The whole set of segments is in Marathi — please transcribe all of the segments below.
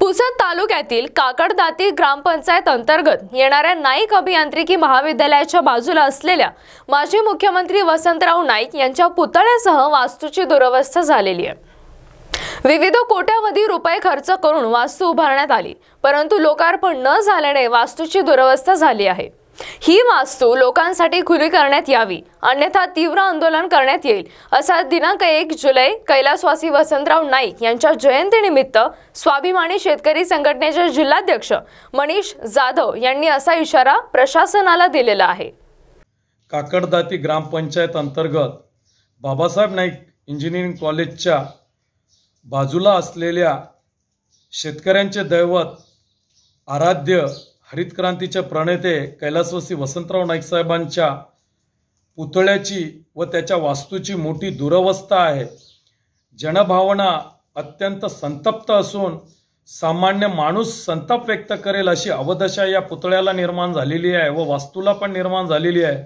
पुसद तालुक्यातील काकडदाती ग्रामपंचायत अंतर्गत येणाऱ्या नाईक अभियांत्रिकी महाविद्यालयाच्या बाजूला असलेल्या माजी मुख्यमंत्री वसंतराव नाईक यांच्या पुतळ्यासह वास्तूची दुरवस्था झालेली आहे विविध कोट्यावधी रुपये खर्च करून वास्तू उभारण्यात आली परंतु लोकार्पण न झाल्याने वास्तूची दुरवस्था झाली आहे ही वास्तू लोकांसाठी खुली करण्यात यावी अन्यथा तीव्र आंदोलन करण्यात येईल असा दिनांक एक जुलै कैलासवासी वसंतराव नाईक यांच्या जयंतीनिमित्त स्वाभिमानी शेतकरी संघटनेचे जिल्हाध्यक्ष मनीष जाधव यांनी असा इशारा प्रशासनाला दिलेला आहे काकडदाती ग्रामपंचायत अंतर्गत बाबासाहेब नाईक इंजिनिअरिंग कॉलेजच्या बाजूला असलेल्या शेतकऱ्यांचे दैवत आराध्य हरित क्रांतीचे प्रणेते कैलासवासी वसंतराव नाईक साहेबांच्या पुतळ्याची व त्याच्या वास्तूची मोठी दुरवस्था आहे जनभावना अत्यंत संतप्त असून सामान्य माणूस संताप व्यक्त करेल अशी अवदशा या पुतळ्याला निर्माण झालेली आहे व वास्तूला पण निर्माण झालेली आहे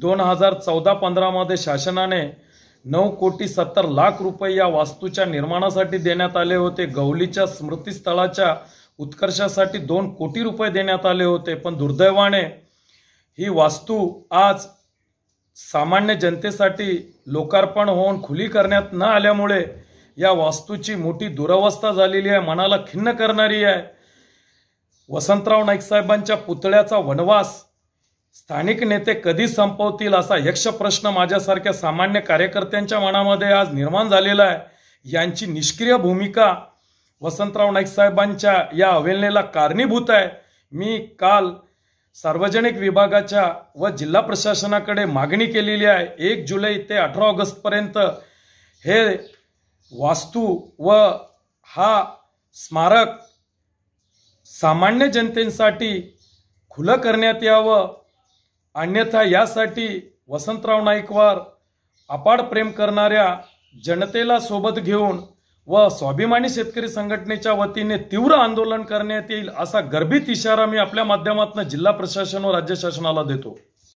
दोन हजार चौदा पंधरामध्ये शासनाने नऊ कोटी सत्तर लाख रुपये या वास्तूच्या निर्माणासाठी देण्यात आले होते गवलीच्या स्मृतीस्थळाच्या उत्कर्षासाठी दोन कोटी रुपये देण्यात आले होते पण दुर्दैवाने ही वास्तू आज सामान्य जनतेसाठी लोकार्पण होऊन खुली करण्यात न आल्यामुळे या वास्तूची मोठी दुरावस्था झालेली आहे मनाला खिन्न करणारी आहे वसंतराव नाईक साहेबांच्या पुतळ्याचा वनवास स्थानिक नेते कधी संपवतील असा यक्ष प्रश्न माझ्यासारख्या सामान्य कार्यकर्त्यांच्या मनामध्ये आज निर्माण झालेला आहे यांची निष्क्रिय भूमिका वसंतराव नाईक साहेबांच्या या अवेलनेला कारणीभूत आहे मी काल सार्वजनिक विभागाच्या व जिल्हा प्रशासनाकडे मागणी केलेली आहे एक जुलै ते अठरा ऑगस्टपर्यंत हे वास्तू व हा स्मारक सामान्य जनतेसाठी खुलं करण्यात यावं अन्यथा यासाठी वसंतराव नाईकवर अपाड प्रेम करणाऱ्या जनतेला सोबत घेऊन व स्वाभिमानी शेतकरी संघटनेच्या वतीने तीव्र आंदोलन करण्यात येईल असा गर्भित इशारा मी आपल्या माध्यमातून जिल्हा प्रशासन व राज्य शासनाला देतो